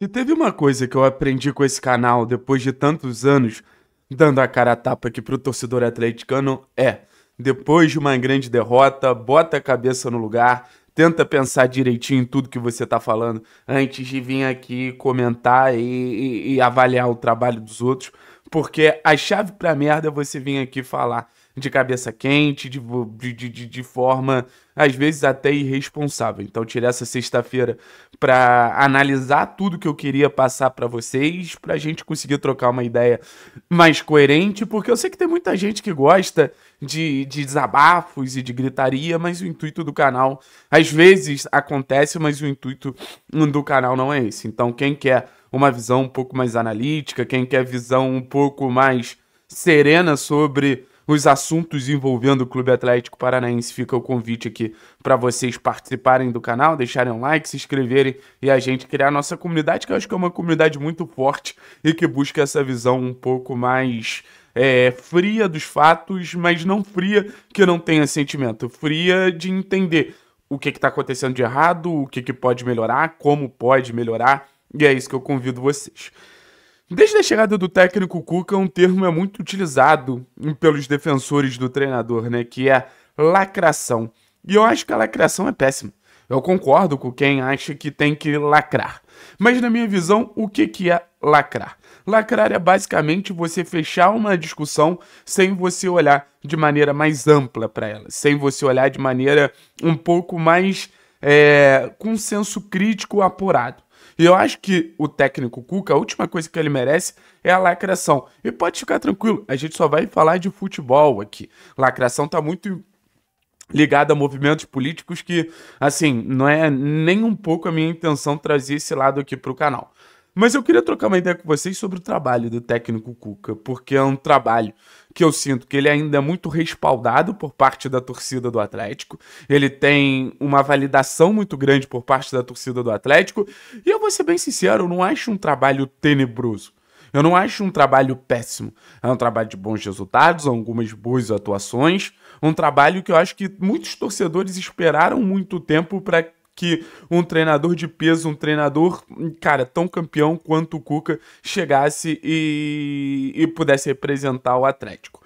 E teve uma coisa que eu aprendi com esse canal depois de tantos anos dando a cara a tapa aqui pro torcedor atleticano é: depois de uma grande derrota, bota a cabeça no lugar, tenta pensar direitinho em tudo que você tá falando antes de vir aqui comentar e, e, e avaliar o trabalho dos outros, porque a chave pra merda é você vir aqui falar de cabeça quente, de, de, de, de forma às vezes até irresponsável. Então, tirei essa sexta-feira para analisar tudo que eu queria passar para vocês, para a gente conseguir trocar uma ideia mais coerente, porque eu sei que tem muita gente que gosta de, de desabafos e de gritaria, mas o intuito do canal às vezes acontece, mas o intuito do canal não é esse. Então, quem quer uma visão um pouco mais analítica, quem quer visão um pouco mais serena sobre os assuntos envolvendo o Clube Atlético Paranaense, fica o convite aqui para vocês participarem do canal, deixarem um like, se inscreverem e a gente criar a nossa comunidade, que eu acho que é uma comunidade muito forte e que busca essa visão um pouco mais é, fria dos fatos, mas não fria que não tenha sentimento, fria de entender o que está acontecendo de errado, o que, que pode melhorar, como pode melhorar, e é isso que eu convido vocês. Desde a chegada do técnico Cuca, um termo é muito utilizado pelos defensores do treinador, né? Que é lacração. E eu acho que a lacração é péssima. Eu concordo com quem acha que tem que lacrar. Mas na minha visão, o que, que é lacrar? Lacrar é basicamente você fechar uma discussão sem você olhar de maneira mais ampla para ela, sem você olhar de maneira um pouco mais é, com senso crítico apurado. E eu acho que o técnico Cuca, a última coisa que ele merece é a lacração. E pode ficar tranquilo, a gente só vai falar de futebol aqui. Lacração tá muito ligada a movimentos políticos que, assim, não é nem um pouco a minha intenção trazer esse lado aqui para o canal. Mas eu queria trocar uma ideia com vocês sobre o trabalho do técnico Cuca, porque é um trabalho que eu sinto que ele ainda é muito respaldado por parte da torcida do Atlético. Ele tem uma validação muito grande por parte da torcida do Atlético. E eu vou ser bem sincero, eu não acho um trabalho tenebroso. Eu não acho um trabalho péssimo. É um trabalho de bons resultados, algumas boas atuações. Um trabalho que eu acho que muitos torcedores esperaram muito tempo para que um treinador de peso, um treinador, cara, tão campeão quanto o Cuca, chegasse e, e pudesse representar o Atlético.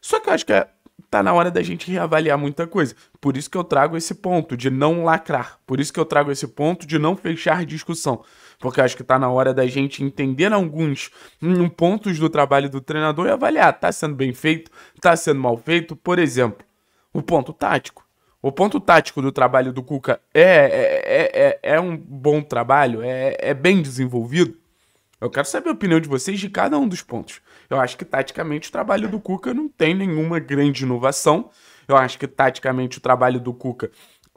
Só que eu acho que é, tá na hora da gente reavaliar muita coisa. Por isso que eu trago esse ponto de não lacrar. Por isso que eu trago esse ponto de não fechar discussão. Porque eu acho que tá na hora da gente entender alguns hum, pontos do trabalho do treinador e avaliar. Tá sendo bem feito? Tá sendo mal feito? Por exemplo, o ponto tático. O ponto tático do trabalho do Cuca é, é, é, é, é um bom trabalho, é, é bem desenvolvido. Eu quero saber a opinião de vocês de cada um dos pontos. Eu acho que taticamente o trabalho do Cuca não tem nenhuma grande inovação. Eu acho que taticamente o trabalho do Cuca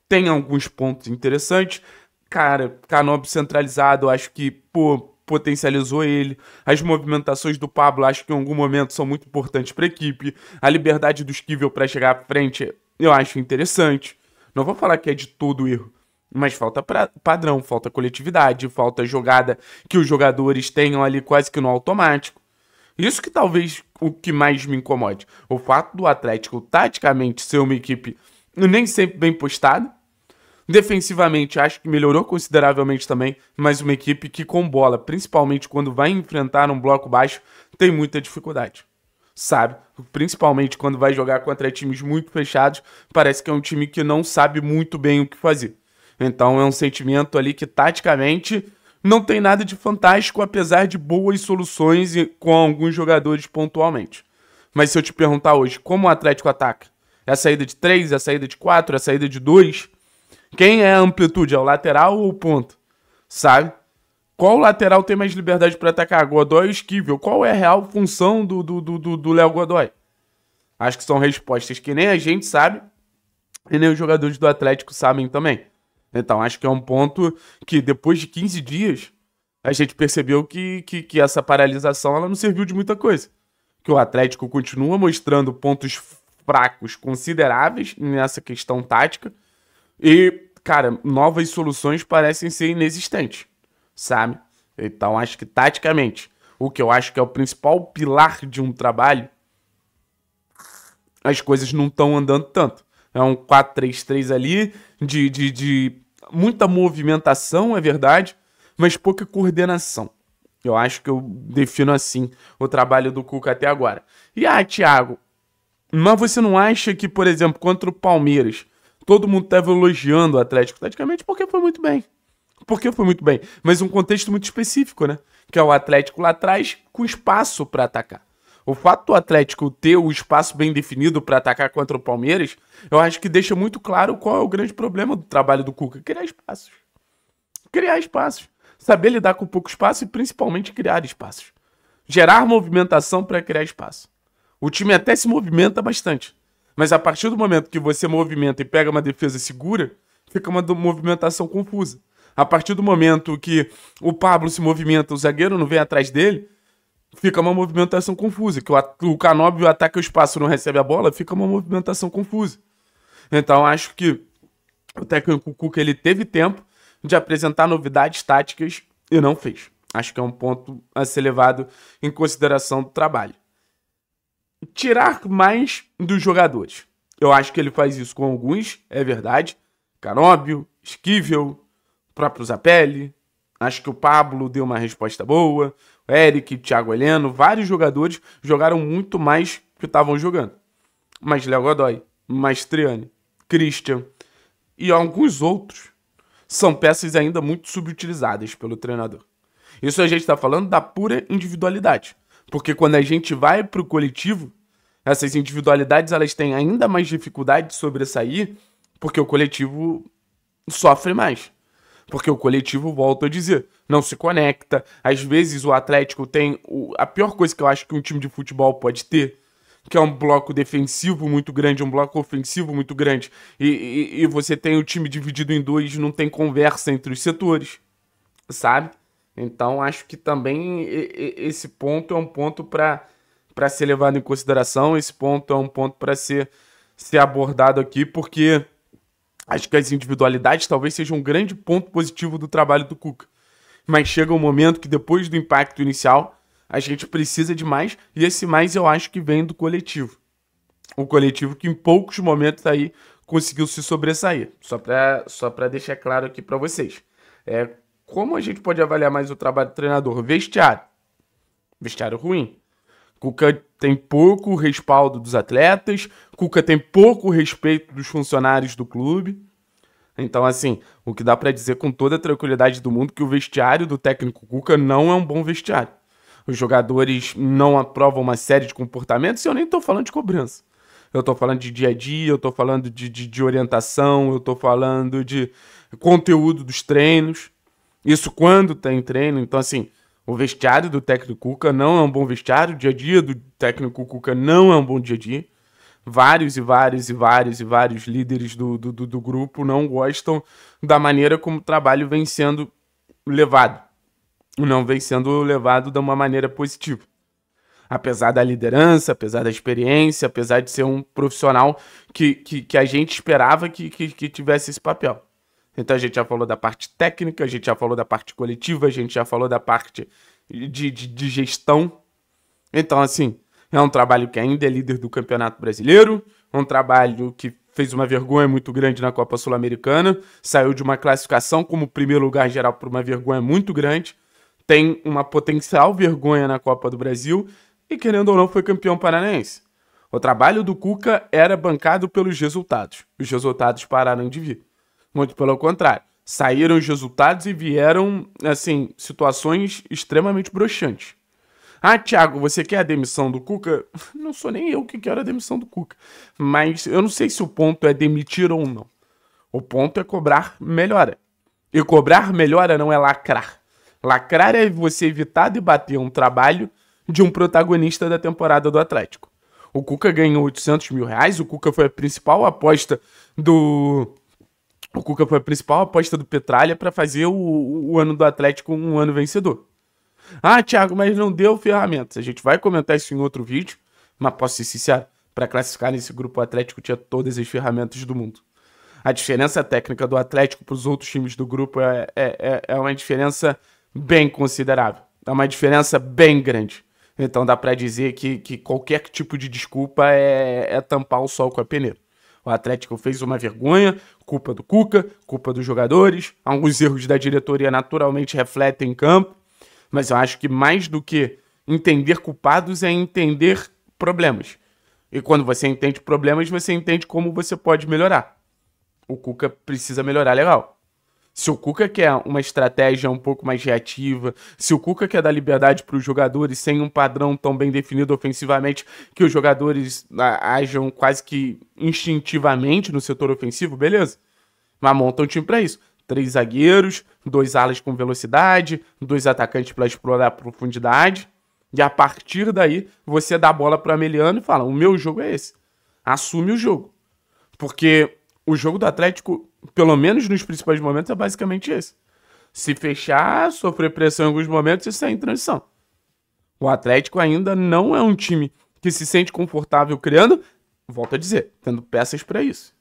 tem alguns pontos interessantes. Cara, Canob centralizado, eu acho que pô, potencializou ele. As movimentações do Pablo, acho que em algum momento são muito importantes para a equipe. A liberdade do Esquivel para chegar à frente é eu acho interessante. Não vou falar que é de todo erro, mas falta pra, padrão, falta coletividade, falta jogada que os jogadores tenham ali quase que no automático. Isso que talvez o que mais me incomode. O fato do Atlético, taticamente, ser uma equipe nem sempre bem postada. Defensivamente, acho que melhorou consideravelmente também, mas uma equipe que com bola, principalmente quando vai enfrentar um bloco baixo, tem muita dificuldade sabe? Principalmente quando vai jogar contra times muito fechados, parece que é um time que não sabe muito bem o que fazer. Então é um sentimento ali que taticamente não tem nada de fantástico, apesar de boas soluções com alguns jogadores pontualmente. Mas se eu te perguntar hoje, como o Atlético ataca? É a saída de 3, é a saída de 4, é a saída de 2? Quem é a amplitude? É o lateral ou o ponto? Sabe? Qual lateral tem mais liberdade para atacar? Godoy ou Esquivel? Qual é a real função do Léo do, do, do Godoy? Acho que são respostas que nem a gente sabe e nem os jogadores do Atlético sabem também. Então, acho que é um ponto que depois de 15 dias a gente percebeu que, que, que essa paralisação ela não serviu de muita coisa. Que o Atlético continua mostrando pontos fracos consideráveis nessa questão tática e, cara, novas soluções parecem ser inexistentes sabe? Então acho que taticamente, o que eu acho que é o principal pilar de um trabalho, as coisas não estão andando tanto. É um 4-3-3 ali, de, de, de muita movimentação, é verdade, mas pouca coordenação. Eu acho que eu defino assim o trabalho do Cuca até agora. E ah, Thiago, mas você não acha que, por exemplo, contra o Palmeiras, todo mundo estava elogiando o Atlético taticamente porque foi muito bem. Porque foi muito bem. Mas um contexto muito específico, né? Que é o Atlético lá atrás com espaço para atacar. O fato do Atlético ter o espaço bem definido para atacar contra o Palmeiras, eu acho que deixa muito claro qual é o grande problema do trabalho do Cuca: criar espaços. Criar espaços. Saber lidar com pouco espaço e principalmente criar espaços. Gerar movimentação para criar espaço. O time até se movimenta bastante. Mas a partir do momento que você movimenta e pega uma defesa segura, fica uma movimentação confusa. A partir do momento que o Pablo se movimenta, o zagueiro não vem atrás dele, fica uma movimentação confusa. Que o, o Canóbio ataca o espaço não recebe a bola, fica uma movimentação confusa. Então acho que o técnico Cuca ele teve tempo de apresentar novidades táticas e não fez. Acho que é um ponto a ser levado em consideração do trabalho. Tirar mais dos jogadores. Eu acho que ele faz isso com alguns, é verdade. Canóbio, Esquivel, próprio Zapelli. Acho que o Pablo deu uma resposta boa. O Eric, o Thiago Heleno, vários jogadores jogaram muito mais que estavam jogando. Mas Léo Godoy, Mastriani, Christian e alguns outros são peças ainda muito subutilizadas pelo treinador. Isso a gente está falando da pura individualidade. Porque quando a gente vai para o coletivo, essas individualidades elas têm ainda mais dificuldade de sobressair, porque o coletivo sofre mais. Porque o coletivo, volta a dizer, não se conecta. Às vezes o Atlético tem o, a pior coisa que eu acho que um time de futebol pode ter, que é um bloco defensivo muito grande, um bloco ofensivo muito grande, e, e, e você tem o time dividido em dois, não tem conversa entre os setores, sabe? Então acho que também esse ponto é um ponto para ser levado em consideração, esse ponto é um ponto para ser, ser abordado aqui, porque Acho que as individualidades talvez sejam um grande ponto positivo do trabalho do Cuca. Mas chega um momento que depois do impacto inicial, a gente precisa de mais, e esse mais eu acho que vem do coletivo. O coletivo que em poucos momentos aí conseguiu se sobressair. Só para só deixar claro aqui para vocês. É, como a gente pode avaliar mais o trabalho do treinador? Vestiário. Vestiário ruim. Cuca tem pouco respaldo dos atletas, Cuca tem pouco respeito dos funcionários do clube. Então, assim, o que dá para dizer com toda a tranquilidade do mundo que o vestiário do técnico Cuca não é um bom vestiário. Os jogadores não aprovam uma série de comportamentos e eu nem estou falando de cobrança. Eu estou falando de dia a dia, eu estou falando de, de, de orientação, eu estou falando de conteúdo dos treinos. Isso quando tem treino. Então, assim, o vestiário do técnico Cuca não é um bom vestiário, o dia a dia do técnico Cuca não é um bom dia a dia. Vários e vários e vários e vários líderes do, do, do grupo não gostam da maneira como o trabalho vem sendo levado. Não vem sendo levado de uma maneira positiva apesar da liderança, apesar da experiência, apesar de ser um profissional que, que, que a gente esperava que, que, que tivesse esse papel. Então a gente já falou da parte técnica, a gente já falou da parte coletiva, a gente já falou da parte de, de, de gestão. Então, assim, é um trabalho que ainda é líder do Campeonato Brasileiro, um trabalho que fez uma vergonha muito grande na Copa Sul-Americana, saiu de uma classificação como primeiro lugar geral para uma vergonha muito grande, tem uma potencial vergonha na Copa do Brasil e, querendo ou não, foi campeão paranaense. O trabalho do Cuca era bancado pelos resultados. Os resultados pararam de vir. Muito pelo contrário. Saíram os resultados e vieram, assim, situações extremamente broxantes. Ah, Thiago, você quer a demissão do Cuca? Não sou nem eu que quero a demissão do Cuca. Mas eu não sei se o ponto é demitir ou não. O ponto é cobrar melhora. E cobrar melhora não é lacrar. Lacrar é você evitar debater um trabalho de um protagonista da temporada do Atlético. O Cuca ganhou 800 mil reais, o Cuca foi a principal aposta do o Cuca foi a principal aposta do Petralha para fazer o, o, ano do Atlético um ano vencedor. Ah, Thiago, mas não deu ferramentas. A gente vai comentar isso em outro vídeo, mas posso ser sincero, para classificar nesse grupo o Atlético tinha todas as ferramentas do mundo. A diferença técnica do Atlético para os outros times do grupo é, é, é, é uma diferença bem considerável. É uma diferença bem grande. Então dá para dizer que, que qualquer tipo de desculpa é, é tampar o sol com a peneira. O Atlético fez uma vergonha, culpa do Cuca, culpa dos jogadores. Alguns erros da diretoria naturalmente refletem em campo, mas eu acho que mais do que entender culpados é entender problemas. E quando você entende problemas, você entende como você pode melhorar. O Cuca precisa melhorar legal. Se o Cuca quer uma estratégia um pouco mais reativa, se o Cuca quer dar liberdade para os jogadores sem um padrão tão bem definido ofensivamente, que os jogadores ah, ajam quase que instintivamente no setor ofensivo, beleza. Mas monta um time para isso. Três zagueiros, dois alas com velocidade, dois atacantes para explorar a profundidade. E a partir daí, você dá a bola para o Ameliano e fala: o meu jogo é esse. Assume o jogo. Porque o jogo do Atlético pelo menos nos principais momentos, é basicamente esse. Se fechar, sofrer pressão em alguns momentos e sair é em transição. O Atlético ainda não é um time que se sente confortável criando, volto a dizer, tendo peças para isso.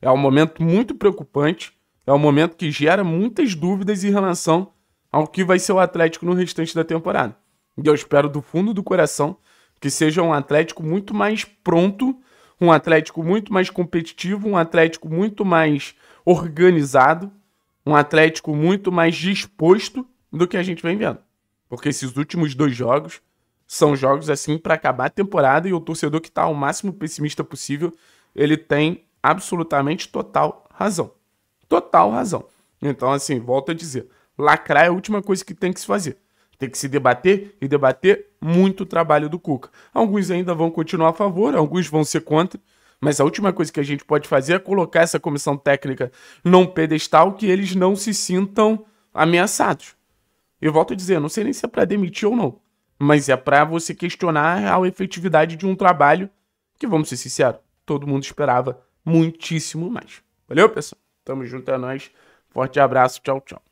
É um momento muito preocupante, é um momento que gera muitas dúvidas em relação ao que vai ser o Atlético no restante da temporada. E eu espero do fundo do coração que seja um Atlético muito mais pronto, um Atlético muito mais competitivo, um Atlético muito mais organizado, um Atlético muito mais disposto do que a gente vem vendo. Porque esses últimos dois jogos são jogos assim para acabar a temporada e o torcedor que está ao máximo pessimista possível, ele tem absolutamente total razão. Total razão. Então, assim, volto a dizer, lacrar é a última coisa que tem que se fazer. Tem que se debater e debater muito o trabalho do Cuca. Alguns ainda vão continuar a favor, alguns vão ser contra, mas a última coisa que a gente pode fazer é colocar essa comissão técnica num pedestal que eles não se sintam ameaçados. Eu volto a dizer, não sei nem se é para demitir ou não, mas é para você questionar a efetividade de um trabalho que, vamos ser sinceros, todo mundo esperava muitíssimo mais. Valeu, pessoal? Tamo junto, é nóis. Forte abraço, tchau, tchau.